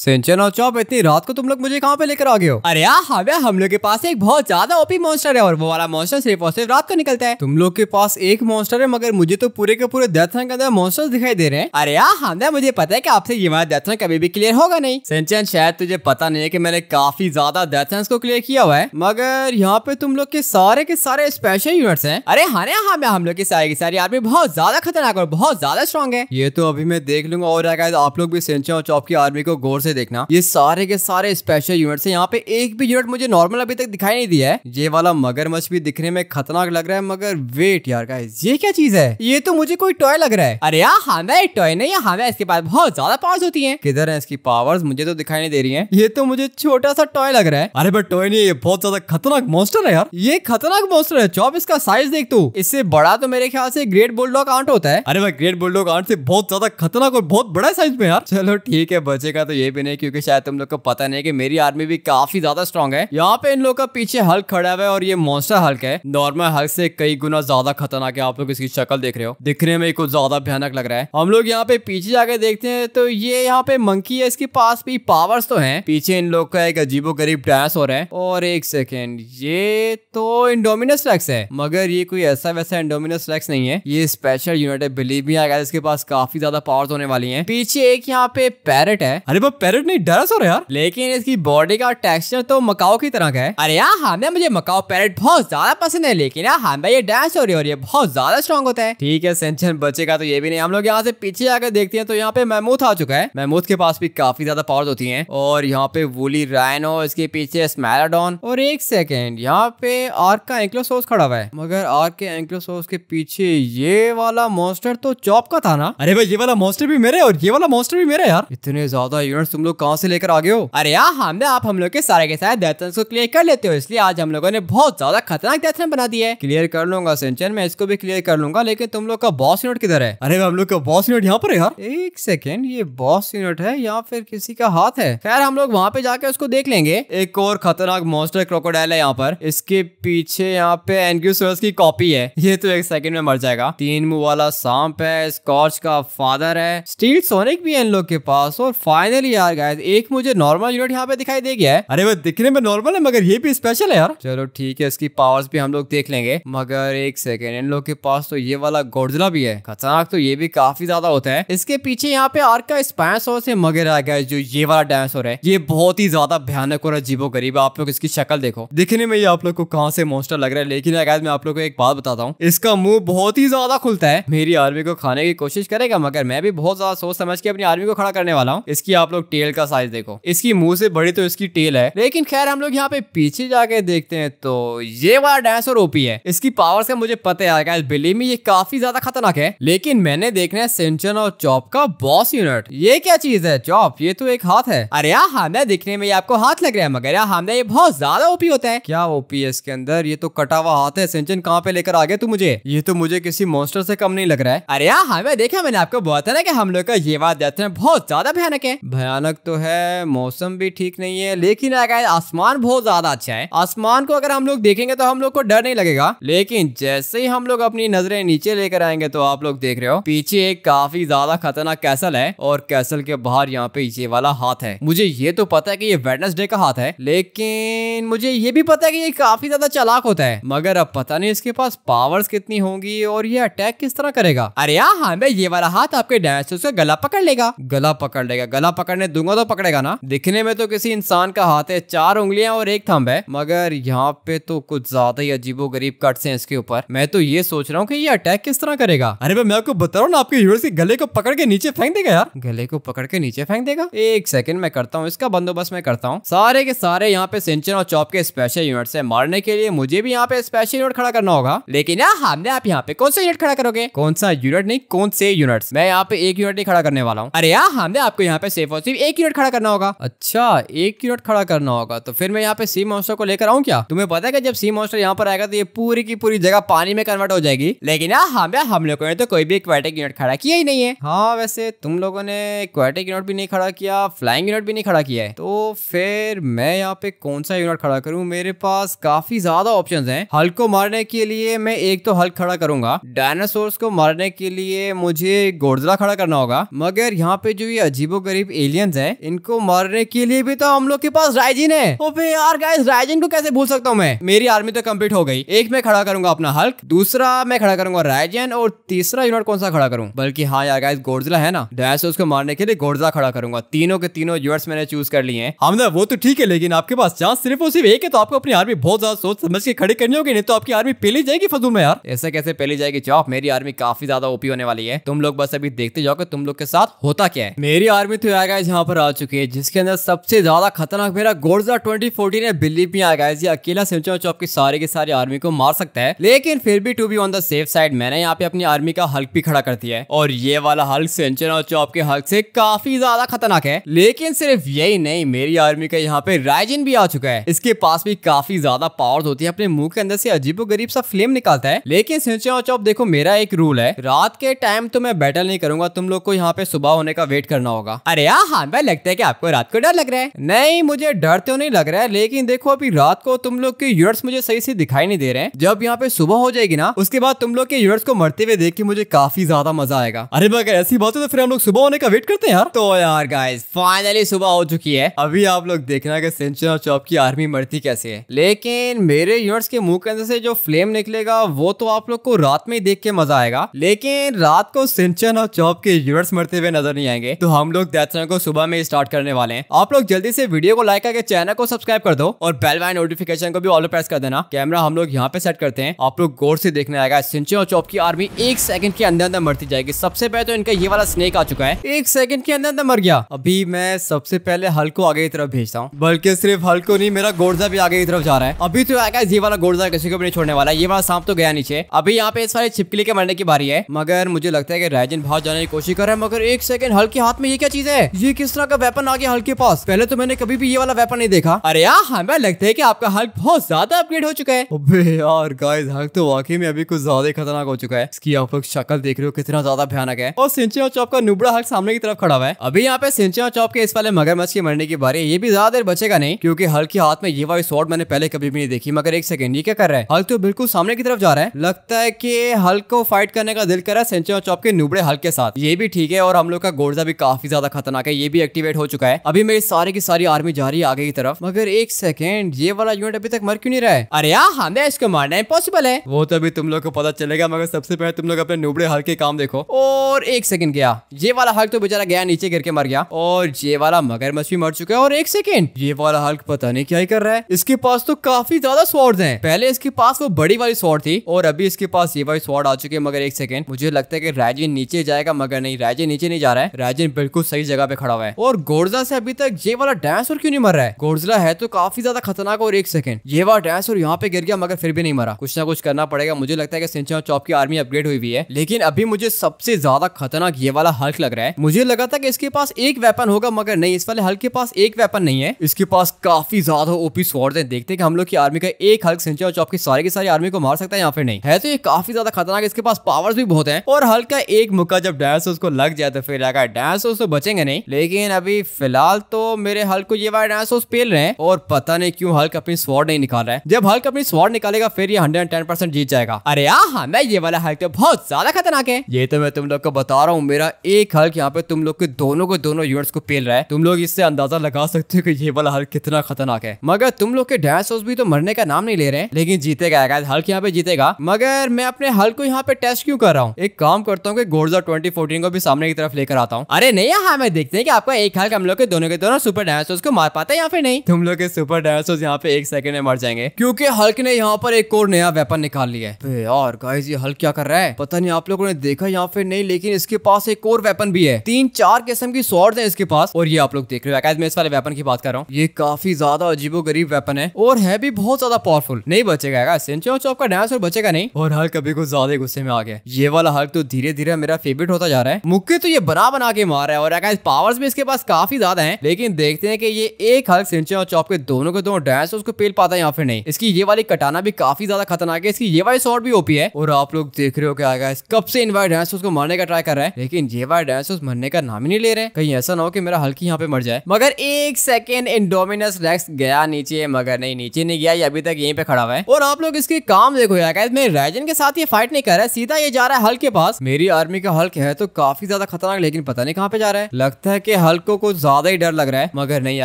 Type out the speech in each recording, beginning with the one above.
सिंचन और चौप इतनी रात को तुम लोग मुझे कहाँ पे लेकर आ गए हो अरे यार हाँ हम लोग के पास एक बहुत ज्यादा ओपी मॉन्स्टर है और वो वाला मॉन्स्टर सिर्फ और सिर्फ रात को निकलता है तुम लोग के पास एक मॉन्स्टर है मगर मुझे तो पूरे के पूरे डेथ के अंदर मॉन्स्टर दिखाई दे रहे हैं अरे यार हाँ मुझे पता है की आपसे ये हमारा डेथ कभी भी क्लियर होगा नहीं सिंचन शायद तुझे पता नहीं है की मैंने काफी ज्यादा डेथ को क्लियर किया हुआ है मगर यहाँ पे तुम लोग के सारे के सारे स्पेशल यूनिट्स है अरे हाँ मैं हाँ हम लोग की सारी की सारी आर्मी बहुत ज्यादा खतरनाक और बहुत ज्यादा स्ट्रॉन्ग है ये तो अभी मैं देख लूंगा और आप लोग भी सिंचन और चौप की आर्मी को गौर से देखना ये सारे के सारे स्पेशल यूनिट है यहाँ पे एक भी यूनिट मुझे नॉर्मल अभी तक दिखाई नहीं दिया है ये वाला मगरमच्छ भी दिखने में खतरनाक लग रहा है मगर वेट यार गाइस ये क्या चीज है ये तो मुझे कोई टॉय लग रहा है अरे यार हमें हाँ, टॉय नहीं हमें हाँ, इसके पास बहुत ज्यादा पावर्स होती है किधर है इसकी पावर्स मुझे तो दिखाई नहीं दे रही है ये तो मुझे छोटा सा टॉय लग रहा है अरे बट टॉय नहीं ये बहुत ज्यादा खतरनाक मोस्टर है यार ये खतरनाक मोस्टर है चौब इसका साइज देख तू इससे बड़ा तो मेरे ख्याल से ग्रेट बुलडॉग आंट होता है अरे भाई ग्रेट बुलडॉग आंट से बहुत ज्यादा खतरनाक और बहुत बड़ा साइज में यार चलो ठीक है बचेगा तो ये भी नहीं क्योंकि शायद तुम लोग को पता नहीं कि मेरी आर्मी भी काफी ज्यादा स्ट्रॉन्ग है यहाँ पे इन लोग का पीछे हल्क खड़ा हुआ है और ये मोस्टर हल्क है नॉर्मल हल्क से कई गुना ज्यादा खतरनाक है आप लोग इसकी शक्ल देख रहे हो दिखने में कुछ ज्यादा भयानक लग रहा है हम लोग यहाँ पे पीछे जाके देखते हैं तो ये यहाँ पे मंकी है इसके पास भी पावर्स तो है पीछे इन लोग का एक अजीबो गरीब डैश हो रहा है और एक सेकेंड ये तो इंडोमिनस रेक्स है मगर ये कोई ऐसा वैसा इंडोमिनस रेक्स नहीं है ये स्पेशल यूनिट है बिलीव भी गया इसके पास काफी ज्यादा पावर्स होने वाली है पीछे एक यहाँ पे पैरट है अरे वो पैरट नहीं डरा सो यार लेकिन इसकी बॉडी का टेक्सचर तो मकाओ की तरह का है अरे यार हमें मुझे मकाओ पैरट बहुत ज्यादा पसंद है लेकिन यार हमें ये डैश हो रही और ये बहुत ज्यादा स्ट्रॉन्ग होता है ठीक है सेंचन बचेगा तो ये भी नहीं हम लोग यहाँ से पीछे आकर देखते हैं तो यहाँ पे महमूद आ चुका है महमूद के पास भी काफी ज्यादा पावर होती है और यहाँ पे वोली रायनो इसके पीछे स्मैराडोन और एक सेकेंड यहाँ पे आर्क का एंक्लोसोस खड़ा हुआ है मगर आर्क के एंक्लोसोस के पीछे ये वाला मॉन्स्टर तो चौप का था ना अरे भाई ये वाला मॉन्स्टर भी मेरे और ये वाला मॉन्स्टर भी मेरे यार इतने ज्यादा यूनिट स्टूडेंट्स तुम लोग कहाँ से लेकर आ गए हो अरे यार हमने आप हम लोग के सारे के सारे डेथ को क्लियर कर लेते हो इसलिए आज हम लोगों ने बहुत ज्यादा खतरनाक डेथ बना दिया है क्लियर कर लूंगा सेंचन मैं इसको भी क्लियर कर लूंगा लेकिन तुम लोग का बॉस यूनिट किधर है अरे हम लोग का बॉस यूनिट यहाँ पर है यार एक सेकेंड ये बॉस यूनिट है या फिर किसी का हाथ है खैर हम लोग वहाँ पे जाके उसको देख लेंगे एक और खतरनाक मोस्टर क्रोकोडाइल है यहाँ पर इसके पीछे यहाँ पे एनक्यूसोरस की कॉपी है ये तो एक सेकंड में मर जाएगा तीन मुंह वाला सांप है स्कॉच का फादर है स्टील सोनिक भी है इन लोग के पास और फाइनली यार गाइस एक मुझे नॉर्मल यूनिट यहाँ पे दिखाई दे गया है अरे वो दिखने में नॉर्मल है मगर ये भी स्पेशल है यार चलो ठीक है इसकी पावर्स भी हम लोग देख लेंगे मगर एक सेकेंड इन लोग के पास तो ये वाला गोडजिला भी है खतरनाक तो ये भी काफी ज्यादा होता है इसके पीछे यहाँ पे आर्क का स्पाइसोर से मगर आ गया जो ये वाला डायनासोर है ये बहुत ही ज्यादा भयानक और अजीबो गरीब आप लोग इसकी शक्ल देखो दिखने में ये आप लोग को कहाँ से मोस्टर लग रहा है लेकिन मैं आप लोग को एक बात बताता हूँ इसका मुंह बहुत ही ज्यादा खुलता है मेरी आर्मी को खाने की कोशिश करेगा मगर मैं भी बहुत ज्यादा सोच समझ के अपनी आर्मी को खड़ा करने वाला हूँ इसकी आप लोग लोग टेल का साइज देखो इसकी मुंह से बड़ी तो इसकी टेल है लेकिन खैर हम लोग यहाँ पे पीछे जाके देखते हैं तो ये वाला डायनासोर ओपी है इसकी पावर से मुझे पता है बिलीव में ये काफी ज्यादा खतरनाक है लेकिन मैंने देखना है सिंचन और चॉप का बॉस यूनिट ये क्या चीज है चॉप ये तो एक हाथ है अरे यार हामदा देखने में आपको हाथ लग रहा है मगर यार हामदा ये बहुत ज्यादा ओपी होता है क्या ओपी है इसके अंदर ये तो कटा हुआ हाथ है सिंचन कहाँ पे लेकर आ गया तू मुझे ये तो मुझे किसी मोस्टर से कम नहीं लग रहा है अरे यार हमें हाँ, देखा मैंने आपको बहुत है ना कि हम लोग का ये बात देते हैं बहुत ज्यादा भयानक है भयानक तो है मौसम भी ठीक नहीं है लेकिन आसमान बहुत ज्यादा अच्छा है आसमान को अगर हम लोग देखेंगे तो हम लोग को डर नहीं लगेगा लेकिन जैसे ही हम लोग अपनी नजरें नीचे लेकर आएंगे तो आप लोग देख रहे हो पीछे एक काफी ज्यादा खतरनाक कैसल है और कैसल के बाहर यहाँ पे ये वाला हाथ है मुझे ये तो पता है की ये वेडनेसडे का हाथ है लेकिन मुझे ये भी पता है की ये काफी ज्यादा चलाक होता है मगर अब पता नहीं इसके पास पावर्स कितनी होंगी और ये अटैक किस तरह करेगा अरे यहाँ हमें ये वाला हाथ आपके डायनासोर का गला पकड़ लेगा गला पकड़ लेगा गला पकड़ने करने दूंगा तो पकड़ेगा ना दिखने में तो किसी इंसान का हाथ है चार उंगलियां और एक थम्ब है मगर यहाँ पे तो कुछ ज्यादा ही अजीबो गरीब कट्स हैं इसके ऊपर मैं तो ये सोच रहा हूँ कि ये अटैक किस तरह करेगा अरे भाई मैं आपको बता रहा हूँ आपके यूरोस के गले को पकड़ के नीचे फेंक देगा यार गले को पकड़ के नीचे फेंक देगा एक सेकंड मैं करता हूँ इसका बंदोबस्त मैं करता हूँ सारे के सारे यहाँ पे सिंचन और चौप के स्पेशल यूनिट से मारने के लिए मुझे भी यहाँ पे स्पेशल यूनिट खड़ा करना होगा लेकिन यार हमने आप यहाँ पे कौन सा यूनिट खड़ा करोगे कौन सा यूनिट नहीं कौन से यूनिट मैं यहाँ पे एक यूनिट नहीं खड़ा करने वाला हूँ अरे यार हमने आपको यहाँ पे सेफ और सिर्फ एक यूनिट खड़ा करना होगा अच्छा एक यूनिट खड़ा करना होगा तो फिर मैं यहाँ पे सी मॉन्स्टर को लेकर आऊँ क्या तुम्हें पता है जब सी मॉन्स्टर यहाँ पर आएगा तो ये पूरी की पूरी जगह पानी में कन्वर्ट हो जाएगी लेकिन हम हाँ, हाँ, हम लोगों ने तो कोई भी एक्वेटिक यूनिट खड़ा किया ही नहीं है हाँ वैसे तुम लोगों ने एक्वेटिक यूनिट भी नहीं खड़ा किया फ्लाइंग यूनिट भी नहीं खड़ा किया है तो फिर मैं यहाँ पे कौन सा यूनिट खड़ा करूँ मेरे पास काफी ज्यादा ऑप्शन है हल्क को मारने के लिए मैं एक तो हल्क खड़ा करूंगा डायनासोर को मारने के लिए मुझे गोर्जला खड़ा करना होगा मगर यहाँ पे जो ये अजीबो गरीब एलियन एलियंस हैं इनको मारने के लिए भी तो हम लोग के पास राइजिन है तो फिर यार गाइस राइजिन को कैसे भूल सकता हूँ मैं मेरी आर्मी तो कम्प्लीट हो गई एक मैं खड़ा करूंगा अपना हल्क दूसरा मैं खड़ा करूंगा राइजन और तीसरा यूनिट कौन सा खड़ा करूँ बल्कि हाँ यार गाइस गोडजिला है ना दया उसको मारने के लिए गोडजिला खड़ा करूंगा तीनों के तीनों यूनिट्स मैंने चूज कर लिए हम हमने हाँ, मतलब वो तो ठीक है लेकिन आपके पास चांस सिर्फ और सिर्फ एक है तो आपको अपनी आर्मी बहुत ज्यादा सोच समझ के खड़ी करनी होगी नहीं तो आपकी आर्मी पहली जाएगी फजू में यार ऐसे कैसे पहली जाएगी चौक मेरी आर्मी काफी ज्यादा ओपी होने वाली है तुम लोग बस अभी देखते जाओ कि तुम लोग के साथ होता क्या है मेरी आर्मी तो यार गाइज यहाँ पर आ चुके हैं जिसके अंदर सबसे ज़्यादा खतरनाक मेरा गोर्जा 2014 है बिल्ली भी आ गाइज ये अकेला सिंचो जो आपकी सारे के सारे आर्मी को मार सकता है लेकिन फिर भी to be on the safe side मैंने यहाँ पे अपनी आर्मी का हल्क भी खड़ा कर दिया है और ये वाला हल्क सिंचना जो के हल्क से काफी ज्यादा खतरनाक है लेकिन सिर्फ यही नहीं मेरी आर्मी का यहाँ पे राइजिन भी आ चुका है इसके पास भी काफी ज्यादा पावर होती है अपने मुंह के अंदर से अजीबो गरीब सा फ्लेम निकालता है लेकिन सिंचना चौप देखो मेरा एक रूल है रात के टाइम तो मैं बैटल नहीं करूंगा तुम लोग को यहाँ पे सुबह होने का वेट करना होगा अरे यार हाँ भाई लगता है कि आपको रात को डर लग रहा है नहीं मुझे डर तो नहीं लग रहा है लेकिन देखो अभी रात को तुम लोग के यूनिट्स मुझे सही से दिखाई नहीं दे रहे हैं जब यहाँ पे सुबह हो जाएगी ना उसके बाद तुम लोग के यूनिट्स को मरते हुए देख के मुझे काफी ज्यादा मजा आएगा अरे अगर ऐसी बात है तो फिर हम लोग सुबह होने का वेट करते हैं यार तो यार गाइस फाइनली सुबह हो चुकी है अभी आप लोग देखना की सेंचुरी चौप की आर्मी मरती कैसे है लेकिन मेरे यूनिट्स के मुंह के अंदर से जो फ्लेम निकलेगा वो तो आप लोग को रात में ही देख के मजा आएगा लेकिन रात को सिंचन और चौप के यूनिट्स मरते हुए नजर नहीं आएंगे तो हम लोग को सुबह में स्टार्ट करने वाले हैं आप लोग जल्दी से वीडियो को लाइक करके चैनल को सब्सक्राइब कर दो और बेल वाइन नोटिफिकेशन को भी ऑल प्रेस कर देना कैमरा हम लोग यहाँ पे सेट करते हैं आप लोग गौर से देखने आएगा सिंचे और चौप की आर्मी एक सेकंड के अंदर अंदर मरती जाएगी सबसे पहले तो इनका ये वाला स्नेक आ चुका है एक सेकंड के अंदर अंदर मर गया अभी मैं सबसे पहले हल को आगे की तरफ भेजता हूँ बल्कि सिर्फ हल को नहीं मेरा गोर्जा भी आगे की तरफ जा रहा है अभी तो आएगा ये वाला गोर्जा किसी को भी नहीं छोड़ने वाला ये वाला सांप तो गया नीचे अभी यहाँ पे इस वाले छिपकली के मरने की बारी है मगर मुझे लगता है की राजन भाव जाने की कोशिश कर रहा है मगर एक सेकंड हल के हाथ में ये क्या चीज है ये ये किस तरह का वेपन आ गया हल्क के पास पहले तो मैंने कभी भी ये वाला वेपन नहीं देखा अरे यार हमें लगता है की आपका हल्क बहुत ज्यादा अपग्रेड हो चुका है अबे यार गाइस हल्क तो वाकई में अभी कुछ ज्यादा खतरनाक हो चुका है इसकी आप लोग शक्ल देख रहे हो कितना ज्यादा भयानक है और सिंचा चौप का नुबड़ा हल्क सामने की तरफ खड़ा हुआ है अभी यहाँ पे सिंचा चौप के इस वाले मगरमच्छ के मरने के बारे ये भी ज्यादा देर बचेगा नहीं क्यूँकी हल्क के हाथ में ये वाली शॉर्ट मैंने पहले कभी भी नहीं देखी मगर एक सेकंड ये क्या कर रहा है हल्क तो बिल्कुल सामने की तरफ जा रहा है लगता है की हल्क को फाइट करने का दिल कर रहा है सिंचा चौप के नुबड़े हल्क के साथ ये भी ठीक है और हम लोग का गोर्जा भी काफी ज्यादा खतरनाक है ये भी एक्टिवेट हो चुका है अभी मेरी सारी की सारी आर्मी जा रही है आगे की तरफ मगर एक सेकेंड ये वाला यूनिट अभी तक मर क्यों नहीं रहा है अरे यार हमें हाँ, इसको मारना इम्पॉसिबल है वो तो अभी तुम लोग को पता चलेगा मगर सबसे पहले तुम लोग अपने नुबड़े हल के काम देखो और एक सेकंड गया ये वाला हल्क तो बेचारा गया नीचे गिर के मर गया और ये वाला मगर भी मर चुका है और एक सेकेंड ये वाला हल्क पता नहीं क्या ही कर रहा है इसके पास तो काफी ज्यादा स्वॉर्ड है पहले इसके पास वो बड़ी वाली स्वॉर्ड थी और अभी इसके पास ये वाली स्वॉर्ड आ चुकी है मगर एक सेकेंड मुझे लगता है की राजन नीचे जाएगा मगर नहीं राजन नीचे नहीं जा रहा है राजन बिल्कुल सही जगह पे खड़ा पड़ा हुआ है और गोर्जा से अभी तक ये वाला डायनासोर क्यों नहीं मर रहा है गोर्जला है तो काफी ज्यादा खतरनाक और एक सेकंड ये वाला डायनासोर यहाँ पे गिर गया मगर फिर भी नहीं मरा कुछ ना कुछ करना पड़ेगा मुझे लगता है कि सिंचन चौप की आर्मी अपग्रेड हुई हुई है लेकिन अभी मुझे सबसे ज्यादा खतरनाक ये वाला हल्क लग रहा है मुझे लगा था कि इसके पास एक वेपन होगा मगर नहीं इस वाले हल्क के पास एक वेपन नहीं है इसके पास काफी ज्यादा ओपी स्वॉर्ड है देखते हैं कि हम लोग की आर्मी का एक हल्क सिंचा और चौप की सारी की सारी आर्मी को मार सकता है या फिर नहीं है तो ये काफी ज्यादा खतरनाक इसके पास पावर्स भी बहुत है और हल्का एक मुक्का जब डायनासोर को लग जाए तो फिर डायनासोर तो बचेंगे नहीं लेकिन अभी फिलहाल तो मेरे हल्क को ये वाइट डायनासोर पेल रहे हैं और पता नहीं क्यों हल्क अपनी स्वाड नहीं निकाल रहा है जब हल्क अपनी स्वाड निकालेगा फिर ये हंड्रेड टेन परसेंट जीत जाएगा अरे यहाँ हाँ, मैं ये वाला हल्क तो बहुत ज्यादा खतरनाक है ये तो मैं तुम लोग को बता रहा हूँ मेरा एक हल्क यहाँ पे तुम लोग के दोनों को दोनों यूनिट्स को पेल रहा है तुम लोग इससे अंदाजा लगा सकते हो की ये वाला हल्क कितना खतरनाक है मगर तुम लोग के डायनासोर भी तो मरने का नाम नहीं ले रहे हैं लेकिन जीतेगा हल्क यहाँ पे जीतेगा मगर मैं अपने हल्क को यहाँ पे टेस्ट क्यों कर रहा हूँ एक काम करता हूँ की गोर्जा ट्वेंटी को भी सामने की तरफ लेकर आता हूँ अरे नहीं हाँ मैं देखते हैं आपका एक हाल हम लोग के दोनों के दोनों सुपर डायनासोर को मार पाता है या फिर नहीं तुम लोग के सुपर डायनासोर यहाँ पे एक सेकंड में मर जाएंगे क्योंकि हल्क ने यहाँ पर एक और नया वेपन निकाल लिया है और गाइस ये हल्क क्या कर रहा है पता नहीं आप लोगों ने देखा यहाँ पे नहीं लेकिन इसके पास एक और वेपन भी है तीन चार किस्म की स्वॉर्ड है इसके पास और ये आप लोग देख रहे हो मैं इस वाले वेपन की बात कर रहा हूँ ये काफी ज्यादा अजीबो गरीब वेपन है और है भी बहुत ज्यादा पावरफुल नहीं बचेगा सिंचो आपका डायनासोर बचेगा नहीं और हल्क अभी कुछ ज्यादा गुस्से में आ गया ये वाला हल्क तो धीरे धीरे मेरा फेवरेट होता जा रहा है मुक्के तो ये बना बना के मार रहा है और पावर पावर्स भी इसके पास काफी ज्यादा है लेकिन देखते हैं कि ये एक हल्क सिंचे और चौप के दोनों के दोनों डैश तो उसको पेल पाता है या फिर नहीं इसकी ये वाली कटाना भी काफी ज्यादा खतरनाक है इसकी ये वाली शॉर्ट भी ओपी है और आप लोग देख रहे हो क्या गाइस कब से इनवाइट डैश उसको मरने का ट्राई कर रहा है लेकिन ये वाला डैश मरने का नाम ही नहीं ले रहे कहीं ऐसा ना हो कि मेरा हल्की यहाँ पे मर जाए मगर एक सेकेंड इंडोमिनस रेक्स गया नीचे मगर नहीं नीचे नहीं गया ये अभी तक यहीं पे खड़ा हुआ है और आप लोग इसके काम देखो मैं राजन के साथ ये फाइट नहीं कर रहा है सीधा ये जा रहा है हल्क के पास मेरी आर्मी का हल्क है तो काफी ज्यादा खतरनाक लेकिन पता नहीं कहाँ पे जा रहा है लगता है कि हल्क को कुछ ज्यादा ही डर लग रहा है मगर नहीं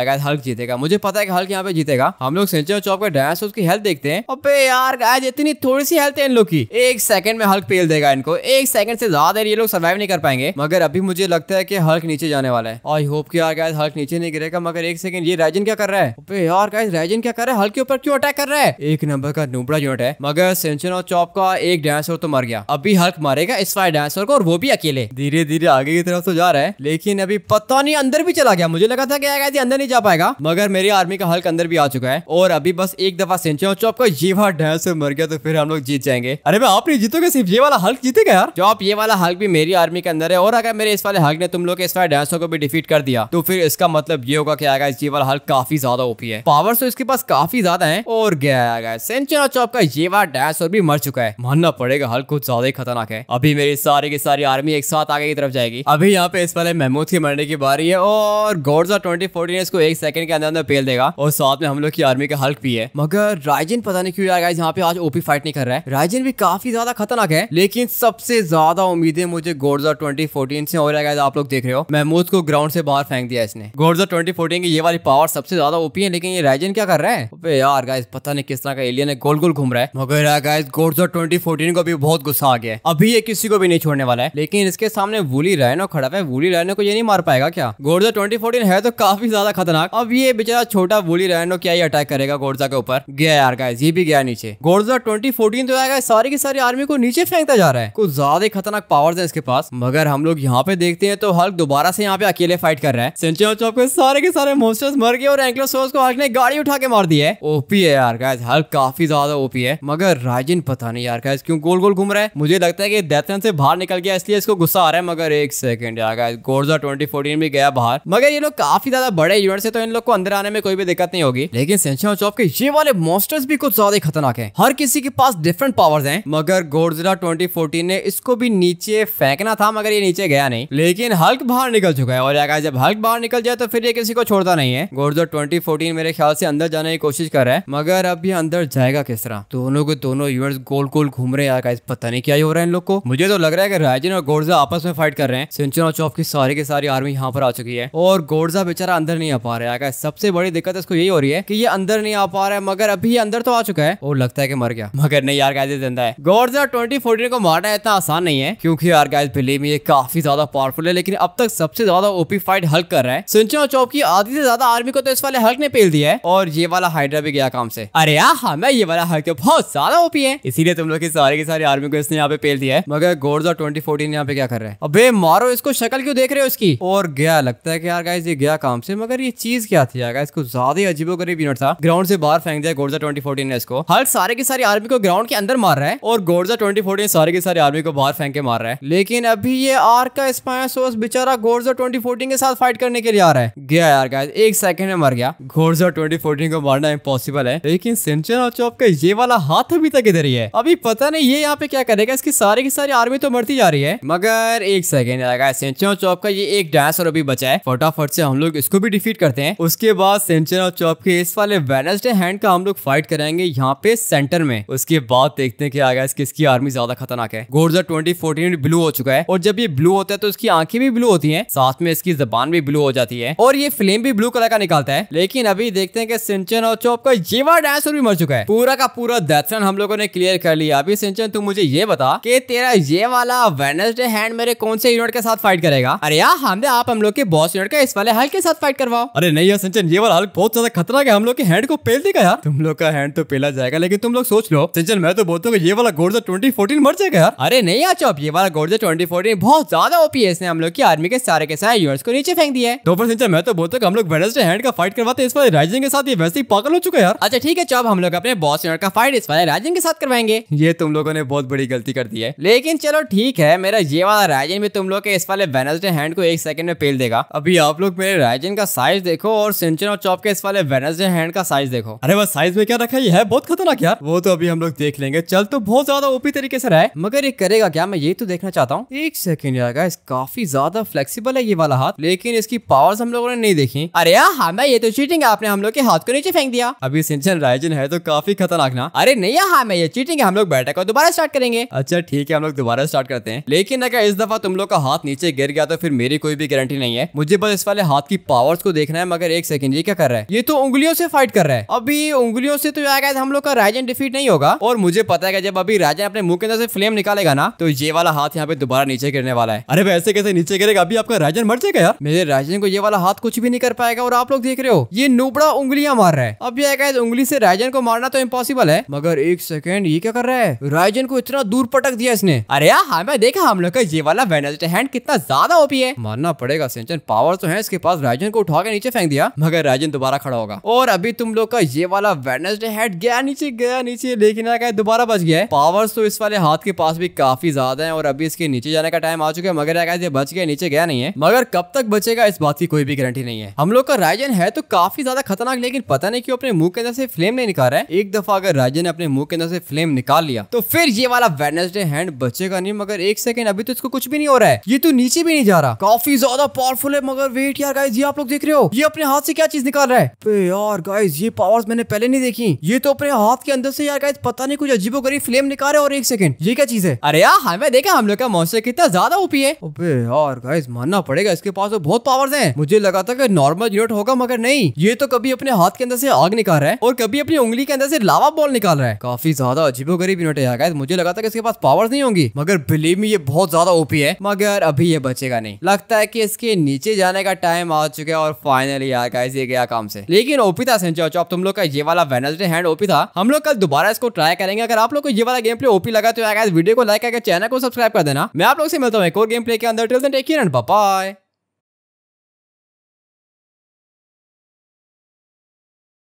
आएगा हल्क जीतेगा मुझे पता है कि हल्क यहाँ पे जीतेगा हम लोग सेंचुरी चौप का डांस उसकी हेल्थ देखते हैं अबे यार गाइस इतनी थोड़ी सी हेल्थ है इन लोग की एक सेकंड में हल्क पेल देगा इनको एक सेकंड से ज्यादा ये लोग सर्वाइव नहीं कर पाएंगे मगर अभी मुझे लगता है कि हल्क नीचे जाने वाला है आई होप की यार गाइस हल्क नीचे नहीं गिरेगा मगर एक सेकंड ये राइजन क्या कर रहा है अबे यार गाइस राइजन क्या कर रहा है हल्क के ऊपर क्यों अटैक कर रहा है एक नंबर का नुबड़ा यूनिट है मगर सेंचुरी चौप का एक डायनासोर तो मर गया अभी हल्क मारेगा इस फायर डायनासोर को और वो भी अकेले धीरे धीरे आगे की तरफ तो जा रहा है लेकिन अभी पता पता नहीं अंदर भी चला गया मुझे लगा था कि यार अंदर नहीं जा पाएगा मगर मेरी आर्मी का हल्क अंदर भी आ चुका है और अभी बस एक दफा सेंचुरी चौप का ये वाला से मर गया तो फिर हम लोग जीत जाएंगे अरे मैं आप नहीं जीतोगे सिर्फ ये वाला हल्क जीतेगा यार जो आप ये वाला हल्क भी मेरी आर्मी के अंदर है और अगर मेरे इस वाले हल्क ने तुम लोग इस वाले डांसों को भी डिफीट कर दिया तो फिर इसका मतलब ये होगा कि आगा ये वाला हल्क काफी ज्यादा ओपी है पावर तो इसके पास काफी ज्यादा है और गया सेंचुरी चौप का ये वाला डैश और भी मर चुका है मानना पड़ेगा हल्क कुछ ज्यादा ही खतरनाक है अभी मेरी सारी की सारी आर्मी एक साथ आगे की तरफ जाएगी अभी यहाँ पे इस वाले महमूद के मरने की की बारी है और गोडजा ट्वेंटी फोर्टीन इसको एक सेकंड के अंदर अंदर पेल देगा और साथ में हम लोग की आर्मी का हल्क भी है मगर राइजन पता नहीं क्यों यार गाइस यहाँ पे आज ओपी फाइट नहीं कर रहा है राइजन भी काफी ज्यादा खतरनाक है लेकिन सबसे ज्यादा उम्मीदें मुझे गोडजा ट्वेंटी फोर्टीन से हो रहा है आप लोग देख रहे हो महमूद को ग्राउंड से बाहर फेंक दिया इसने गोडजा ट्वेंटी फोर्टीन की ये वाली पावर सबसे ज्यादा ओपी है लेकिन ये राइजन क्या कर रहा है अबे यार गाइस पता नहीं किस तरह का एलियन है गोल गोल घूम रहा है मगर यार गाइज गोडजा ट्वेंटी फोर्टीन को भी बहुत गुस्सा आ गया है अभी ये किसी को भी नहीं छोड़ने वाला है लेकिन इसके सामने वूली रैनो खड़ा है वूली रैनो को ये नहीं मार पाएगा पाएगा क्या गोडजा ट्वेंटी फोर्टीन है तो काफी ज्यादा खतरनाक अब ये बेचारा छोटा बोली रैनो क्या ही अटैक करेगा गोडजा के ऊपर गया यार गाइस ये भी गया नीचे गोडजा ट्वेंटी फोर्टीन तो आएगा सारी की सारी आर्मी को नीचे फेंकता जा रहा है कुछ ज्यादा खतरनाक पावर है इसके पास मगर हम लोग यहाँ पे देखते हैं तो हल्क दोबारा से यहाँ पे अकेले फाइट कर रहा है सेंचुरी चौक के सारे के सारे मोस्टर्स मर गए और एंक्लोसोर्स को हल्क ने गाड़ी उठा के मार दी है ओपी है यार गाइस हल्क काफी ज्यादा ओपी है मगर राजिन पता नहीं यार गाइस क्यों गोल गोल घूम रहा है मुझे लगता है कि डेथन से बाहर निकल गया इसलिए इसको गुस्सा आ रहा है मगर एक सेकंड यार गाइस गोर्जा ट्वेंटी स्क्रीन भी गया बाहर मगर ये लोग काफी ज्यादा बड़े यूनिट से तो इन लोग को अंदर आने में कोई भी दिक्कत नहीं होगी लेकिन सेंशा चौप के ये वाले मॉस्टर्स भी कुछ ज्यादा खतरनाक है हर किसी के पास डिफरेंट पावर है मगर गोडजिला ट्वेंटी ने इसको भी नीचे फेंकना था मगर ये नीचे गया नहीं लेकिन हल्क बाहर निकल चुका है और अगर जब हल्क बाहर निकल जाए तो फिर ये किसी को छोड़ता नहीं है गोडजिला ट्वेंटी मेरे ख्याल से अंदर जाने की कोशिश कर रहा है मगर अब ये अंदर जाएगा किस तरह दोनों के दोनों यूनिट गोल गोल घूम रहे हैं पता नहीं क्या ही हो रहा है इन लोग को मुझे तो लग रहा है कि रायजन और गोडजा आपस में फाइट कर रहे हैं सिंचन और चौप की सारी की सारी आर्मी यहाँ पर आ चुकी है और गोडजा बेचारा अंदर नहीं आ पा रहा है सबसे बड़ी दिक्कत इसको यही हो रही है कि ये अंदर नहीं आ पा रहा है मगर अभी अंदर तो आ चुका है और लगता है कि मर गया मगर नहीं यार गाइस जिंदा है गोडजा ट्वेंटी फोर्टीन को मारना इतना आसान नहीं है क्योंकि यार गाइस बिलीव में ये काफी ज्यादा पावरफुल है लेकिन अब तक सबसे ज्यादा ओपी फाइट हल्क कर रहा है सिंचो चौक की आधी से ज्यादा आर्मी को तो इस वाले हल्क ने पेल दिया है और ये वाला हाइड्रा भी गया काम से अरे यार हमें हाँ, ये वाला हल्क बहुत ज्यादा ओपी है इसीलिए तुम लोग की सारी की सारी आर्मी को इसने यहाँ पे पेल दिया है मगर गोडजा ट्वेंटी फोर्टीन यहाँ पे क्या कर रहे हैं अबे मारो इसको शक्ल क्यों देख रहे हो इसकी और गया लगता है कि यार गाइज ये गया काम से मगर ये चीज क्या थी यार इसको ज्यादा ही अजीबो गरीब यूनिट था ग्राउंड से बाहर फेंक दिया गोर्जा ट्वेंटी फोर्टीन ने इसको हर सारे की सारी आर्मी को ग्राउंड के अंदर मार रहा है और गोर्जा ट्वेंटी फोर्टीन सारे की सारी आर्मी को बाहर फेंक के मार रहा है लेकिन अभी ये आर का स्पाइन सोर्स बेचारा गोर्जा ट्वेंटी फोर्टीन के साथ फाइट करने के लिए आ रहा है गया यार गाइज एक सेकंड में मर गया गोर्जा ट्वेंटी फोर्टीन को मारना इम्पॉसिबल है लेकिन सिंचन और चौप का ये वाला हाथ अभी तक इधर ही है अभी पता नहीं ये यहाँ पे क्या करेगा इसकी सारी की सारी आर्मी तो मरती जा रही है मगर एक सेकेंड यार सिंचन और चौप का ये एक डांस और अभी बचा है फटाफट से हम लोग इसको भी डिफीट करते हैं उसके बाद सेंचर और चौप के इस वाले वेनसडे हैंड का हम लोग फाइट कराएंगे यहाँ पे सेंटर में उसके बाद देखते हैं कि आगे किसकी आर्मी ज्यादा खतरनाक है गोर्जा ट्वेंटी फोर्टीन ब्लू हो चुका है और जब ये ब्लू होता है तो इसकी आंखें भी ब्लू होती है साथ में इसकी जबान भी ब्लू हो जाती है और ये फ्लेम भी ब्लू कलर का निकालता है लेकिन अभी देखते हैं कि सिंचन और चौप का ये वाला डायनासोर भी मर चुका है पूरा का पूरा दैथन हम लोगों ने क्लियर कर लिया अभी सिंचन तू मुझे ये बता कि तेरा ये वाला वेनसडे हैंड मेरे कौन से यूनिट के साथ फाइट करेगा अरे यार हमने आप आप हम लोग के बॉस यूनिट का इस वाले हल्क के साथ फाइट करवाओ अरे नहीं यार सिंचन ये वाला हल्क बहुत ज्यादा खतरा है हम लोग के हैंड को पेल देगा यार तुम लोग का हैंड तो पेला जाएगा लेकिन तुम लोग सोच लो सिंचन मैं तो बोलता हूँ ये वाला गोर्जा ट्वेंटी फोर्टीन मर जाएगा यार अरे नहीं आचो ये वाला गोर्जा ट्वेंटी फोर्टीन बहुत ज्यादा ओपी है इसने हम लोग की आर्मी के सारे के सारे यूनिट्स को नीचे फेंक दिया है तो फिर सिंचन मैं तो बोलता हूँ हम लोग वेडनेसडे हैंड का फाइट करवाते इस वाले राइजिंग के साथ ये वैसे ही पागल हो चुका है यार अच्छा ठीक है चौब हम लोग अपने बॉस यूनिट का फाइट इस वाले राइजिंग के साथ करवाएंगे ये तुम लोगों ने बहुत बड़ी गलती कर दी है लेकिन चलो ठीक है मेरा ये वाला राइजिंग भी तुम लोग के इस वाले वेडनेसडे हैंड को एक सेकंड में पेल देगा अभी आप लोग मेरे राइजन का साइज देखो और सेंचन और चौप के इस वाले वेनसडे हैंड का साइज देखो अरे बस साइज में क्या रखा है बहुत खतरनाक यार वो तो अभी हम लोग देख लेंगे चल तो बहुत ज्यादा ओपी तरीके से रहा है मगर ये करेगा क्या मैं ये तो देखना चाहता हूँ एक सेकेंड यार काफी ज्यादा फ्लेक्सीबल है ये वाला हाथ लेकिन इसकी पावर हम लोगों ने नहीं देखी अरे यार हमें हाँ, ये तो चीटिंग है आपने हम लोग के हाथ को नीचे फेंक दिया अभी सिंचन राइजन है तो काफी खतरनाक ना अरे नहीं यार हाँ, मैं ये चीटिंग है हम लोग बैठक और दोबारा स्टार्ट करेंगे अच्छा ठीक है हम लोग दोबारा स्टार्ट करते हैं लेकिन अगर इस दफा तुम लोग का हाथ नीचे गिर गया तो फिर मेरी कोई भी गारंटी गारंटी नहीं है मुझे बस इस वाले हाथ की पावर्स को देखना है मगर एक सेकंड ये क्या कर रहा है ये तो उंगलियों से फाइट कर रहा है अभी उंगलियों से तो यार हम लोग का राजन डिफीट नहीं होगा और मुझे पता है जब अभी राजन अपने मुंह के अंदर से फ्लेम निकालेगा ना तो ये वाला हाथ यहाँ पे दोबारा नीचे गिरने वाला है अरे वैसे कैसे नीचे गिरेगा अभी आपका राजन मर जाएगा मेरे राजन को ये वाला हाथ कुछ भी नहीं कर पाएगा और आप लोग देख रहे हो ये नूबड़ा उंगलियां मार रहा है अब यह गाइस उंगली से राजन को मारना तो इम्पोसिबल है मगर एक सेकेंड ये क्या कर रहा है राजन को इतना दूर पटक दिया इसने अरे यार हाँ मैं देखा हम लोग का ये वाला वेनसडे हैंड कितना ज्यादा ओपी है मानना पड़ेगा पड़ेगा सिंचन पावर तो है इसके पास राजन को उठा के नीचे फेंक दिया मगर राजन दोबारा खड़ा होगा और अभी तुम लोग का ये वाला वेनसडे हेड गया नीचे गया नीचे लेकिन आ गया दोबारा बच गया पावर तो इस वाले हाथ के पास भी काफी ज्यादा है और अभी इसके नीचे जाने का टाइम आ चुका है मगर आगे बच गया नीचे गया नहीं है मगर कब तक बचेगा इस बात की कोई भी गारंटी नहीं है हम लोग का राजन है तो काफी ज्यादा खतरनाक लेकिन पता नहीं क्यों अपने मुंह के अंदर से फ्लेम नहीं निकाल रहा है एक दफा अगर राजन ने अपने मुंह के अंदर से फ्लेम निकाल लिया तो फिर ये वाला वेनसडे हैंड बचेगा नहीं मगर एक सेकंड अभी तो इसको कुछ भी नहीं हो रहा है ये तो नीचे भी नहीं जा रहा काफी ज्यादा ज्यादा पावरफुल है मगर वेट यार गाइज ये आप लोग देख रहे हो ये अपने हाथ से क्या चीज निकाल रहा है यार गाइज ये पावर्स मैंने पहले नहीं देखी ये तो अपने हाथ के अंदर से यार गाइज पता नहीं कुछ अजीबो गरीब फ्लेम निकाल रहे और एक सेकंड ये क्या चीज है अरे यार हमें हाँ, देखा हम लोग का मौसम कितना ज्यादा ओपी है यार गाइज मानना पड़ेगा इसके पास तो बहुत पावर है मुझे लगा था नॉर्मल यूनिट होगा मगर नहीं ये तो कभी अपने हाथ के अंदर से आग निकाल रहा है और कभी अपनी उंगली के अंदर से लावा बॉल निकाल रहा है काफी ज्यादा अजीबो गरीब यूनिट है यार गाइज मुझे लगा था इसके पास पावर नहीं होंगी मगर बिलीव में ये बहुत ज्यादा ओपी है मगर अभी ये बचेगा नहीं लगता है की के नीचे जाने का टाइम आ चुका है और फाइनली यार गाइस ये गया काम से लेकिन ओपी था सेंचो तुम लोग का ये वाला वेनसडे हैंड ओपी था हम लोग कल दोबारा इसको ट्राई करेंगे अगर आप लोग को ये वाला गेम प्ले ओपी लगा तो यार वीडियो को लाइक करके चैनल को सब्सक्राइब कर देना मैं आप लोग से मिलता हूँ एक और गेम प्ले के अंदर टेक बाय